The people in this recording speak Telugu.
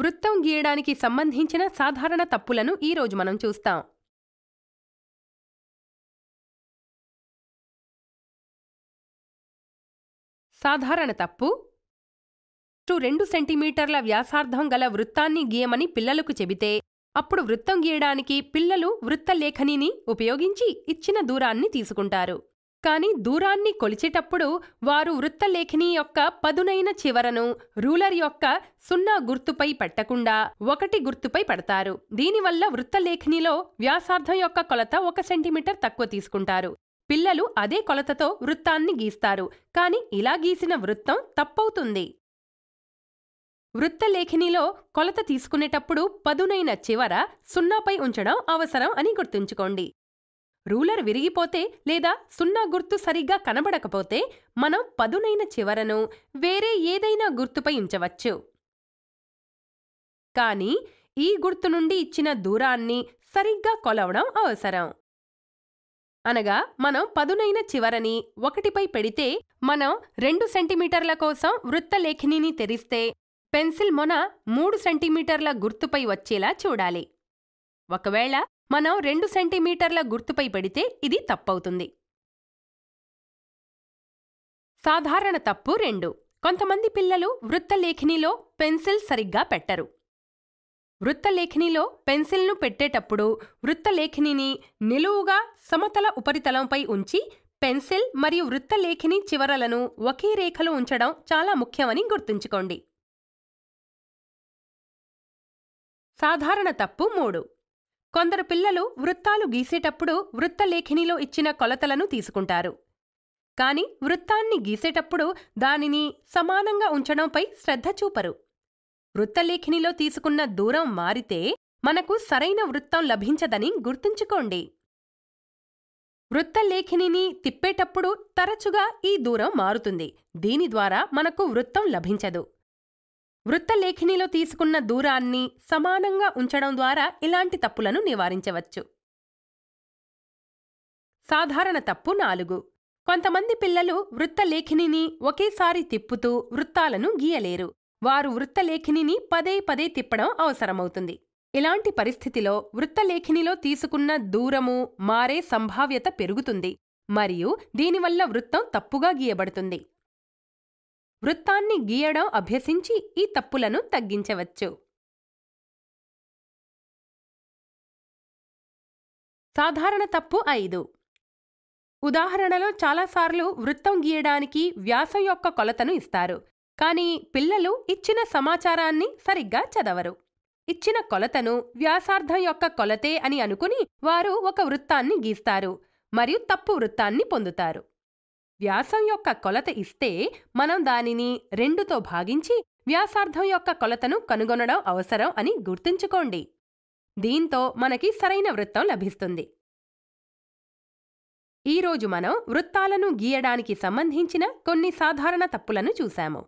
వృత్తం గీయడానికి సంబంధించిన సాధారణ తప్పులను ఈరోజు మనం చూస్తాం సాధారణ తప్పు టు రెండు సెంటీమీటర్ల వ్యాసార్థం గల వృత్తాన్ని గీయమని పిల్లలకు చెబితే అప్పుడు వృత్తం గీయడానికి పిల్లలు వృత్తలేఖనిని ఉపయోగించి ఇచ్చిన దూరాన్ని తీసుకుంటారు కాని దూరాన్ని కొలిచేటప్పుడు వారు వృత్తలేఖిని యొక్క పదునైన చివరను రూలర్ యొక్క సున్నా గుర్తుపై పెట్టకుండా ఒకటి గుర్తుపై పడతారు దీనివల్ల వృత్తలేఖినిలో వ్యాసార్థం యొక్క కొలత ఒక సెంటీమీటర్ తక్కువ తీసుకుంటారు పిల్లలు అదే కొలతతో వృత్తాన్ని గీస్తారు కాని ఇలా గీసిన వృత్తం తప్పవుతుంది వృత్తలేఖినిలో కొలత తీసుకునేటప్పుడు పదునైన చివర సున్నాపై ఉంచడం అవసరం అని గుర్తుంచుకోండి రూలర్ విరిగిపోతే లేదా సున్నా గుర్తు సరిగ్గా కనబడకపోతే మనం పదునైన చివరను వేరే ఏదైనా గుర్తుపై ఉంచవచ్చు కాని ఈ గుర్తు నుండి ఇచ్చిన దూరాన్ని సరిగ్గా కొలవడం అవసరం అనగా మనం పదునైన చివరని ఒకటిపై పెడితే మనం రెండు సెంటీమీటర్ల కోసం వృత్తలేఖినిని తెరిస్తే పెన్సిల్ మొన మూడు సెంటీమీటర్ల గుర్తుపై వచ్చేలా చూడాలి ఒకవేళ మనం రెండు సెంటీమీటర్ల గుర్తుపై పడితే ఇది తప్పవుతుంది సాధారణ తప్పు రెండు కొంతమంది పిల్లలు వృత్తలేఖినిలో పెన్సిల్ సరిగ్గా పెట్టరు వృత్తలేఖినిలో పెన్సిల్ను పెట్టేటప్పుడు వృత్తలేఖినిని నిలువుగా సమతల ఉపరితలంపై ఉంచి పెన్సిల్ మరియు వృత్తలేఖిని చివరలను ఒకే రేఖలో ఉంచడం చాలా ముఖ్యమని గుర్తుంచుకోండి సాధారణ తప్పు మూడు కొందరు పిల్లలు వృత్తాలు గీసేటప్పుడు వృత్తలేఖినిలో ఇచ్చిన కొలతలను తీసుకుంటారు కాని వృత్తాన్ని గీసేటప్పుడు దానిని సమానంగా ఉంచడంపై శ్రద్ధ చూపరు వృత్తలేఖినిలో తీసుకున్న దూరం మారితే మనకు సరైన వృత్తం లభించదని గుర్తుంచుకోండి వృత్తలేఖినిని తిప్పేటప్పుడు తరచుగా ఈ దూరం మారుతుంది దీని ద్వారా మనకు వృత్తం లభించదు వృత్తలేఖినిలో తీసుకున్న దూరాన్ని సమానంగా ఉంచడం ద్వారా ఇలాంటి తప్పులను నివారించవచ్చు సాధారణ తప్పు నాలుగు కొంతమంది పిల్లలు వృత్తలేఖినిని ఒకేసారి తిప్పుతూ వృత్తాలను గీయలేరు వారు వృత్తలేఖినిని పదే పదే తిప్పడం అవసరమవుతుంది ఇలాంటి పరిస్థితిలో వృత్తలేఖినిలో తీసుకున్న దూరము మారే సంభావ్యత పెరుగుతుంది మరియు దీనివల్ల వృత్తం తప్పుగా గీయబడుతుంది వృత్తాన్ని గీయడం అభ్యసించి ఈ తప్పులను తగ్గించవచ్చు సాధారణ తప్పు ఐదు ఉదాహరణలో చాలాసార్లు వృత్తం గీయడానికి వ్యాసం యొక్క కొలతను ఇస్తారు కానీ పిల్లలు ఇచ్చిన సమాచారాన్ని సరిగ్గా చదవరు ఇచ్చిన కొలతను వ్యాసార్థం యొక్క కొలతే అని అనుకుని వారు ఒక వృత్తాన్ని గీస్తారు మరియు తప్పు వృత్తాన్ని పొందుతారు వ్యాసం యొక్క కొలత ఇస్తే మనం దానిని రెండుతో భాగించి వ్యాసార్థం యొక్క కొలతను కనుగొనడం అవసరం అని గుర్తుంచుకోండి దీంతో మనకి సరైన వృత్తం లభిస్తుంది ఈరోజు మనం వృత్తాలను గీయడానికి సంబంధించిన కొన్ని సాధారణ తప్పులను చూశాము